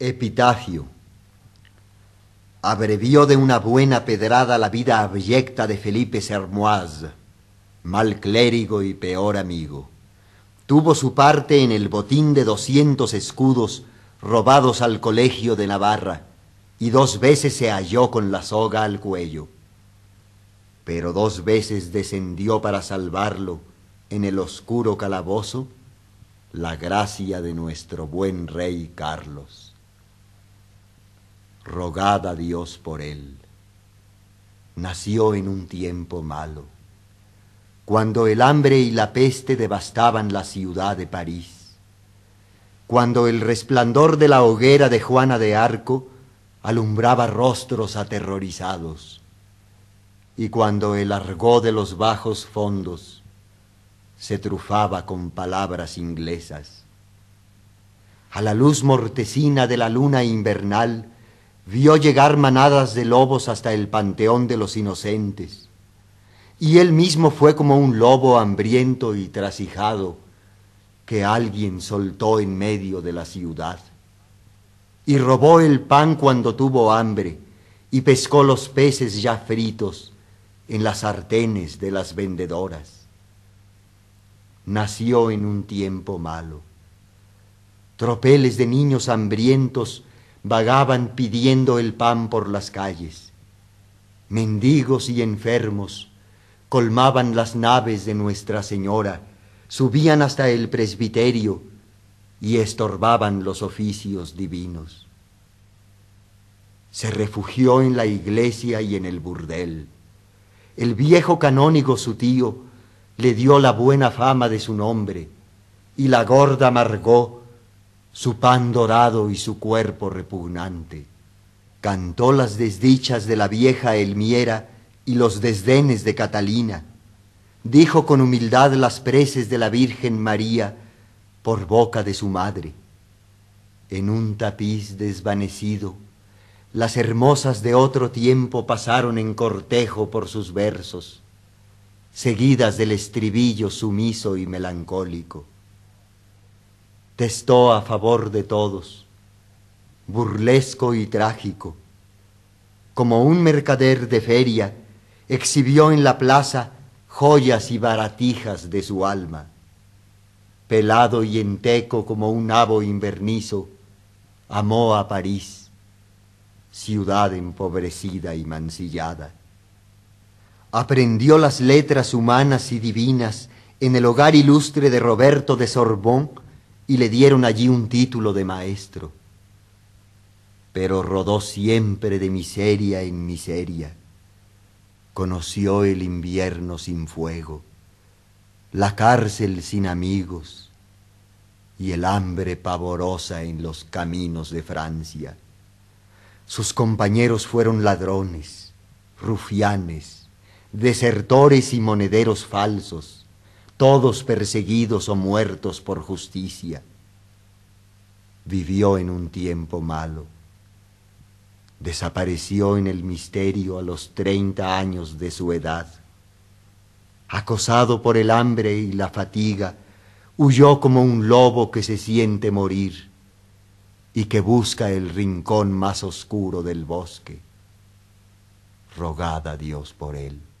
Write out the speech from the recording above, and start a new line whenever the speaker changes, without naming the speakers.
Epitafio. Abrevió de una buena pedrada la vida abyecta de Felipe Sermoise, mal clérigo y peor amigo. Tuvo su parte en el botín de doscientos escudos robados al colegio de Navarra y dos veces se halló con la soga al cuello. Pero dos veces descendió para salvarlo en el oscuro calabozo la gracia de nuestro buen rey Carlos rogada a Dios por él. Nació en un tiempo malo, cuando el hambre y la peste devastaban la ciudad de París, cuando el resplandor de la hoguera de Juana de Arco alumbraba rostros aterrorizados, y cuando el argó de los bajos fondos se trufaba con palabras inglesas. A la luz mortecina de la luna invernal, vio llegar manadas de lobos hasta el panteón de los inocentes, y él mismo fue como un lobo hambriento y trasijado que alguien soltó en medio de la ciudad, y robó el pan cuando tuvo hambre, y pescó los peces ya fritos en las sartenes de las vendedoras. Nació en un tiempo malo. Tropeles de niños hambrientos vagaban pidiendo el pan por las calles. Mendigos y enfermos colmaban las naves de Nuestra Señora, subían hasta el presbiterio y estorbaban los oficios divinos. Se refugió en la iglesia y en el burdel. El viejo canónigo su tío le dio la buena fama de su nombre y la gorda amargó, su pan dorado y su cuerpo repugnante. Cantó las desdichas de la vieja Elmiera y los desdenes de Catalina. Dijo con humildad las preces de la Virgen María por boca de su madre. En un tapiz desvanecido, las hermosas de otro tiempo pasaron en cortejo por sus versos, seguidas del estribillo sumiso y melancólico testó a favor de todos, burlesco y trágico. Como un mercader de feria, exhibió en la plaza joyas y baratijas de su alma. Pelado y enteco como un nabo invernizo, amó a París, ciudad empobrecida y mancillada. Aprendió las letras humanas y divinas en el hogar ilustre de Roberto de Sorbón, y le dieron allí un título de maestro. Pero rodó siempre de miseria en miseria. Conoció el invierno sin fuego, la cárcel sin amigos y el hambre pavorosa en los caminos de Francia. Sus compañeros fueron ladrones, rufianes, desertores y monederos falsos todos perseguidos o muertos por justicia. Vivió en un tiempo malo. Desapareció en el misterio a los treinta años de su edad. Acosado por el hambre y la fatiga, huyó como un lobo que se siente morir y que busca el rincón más oscuro del bosque. Rogada a Dios por él.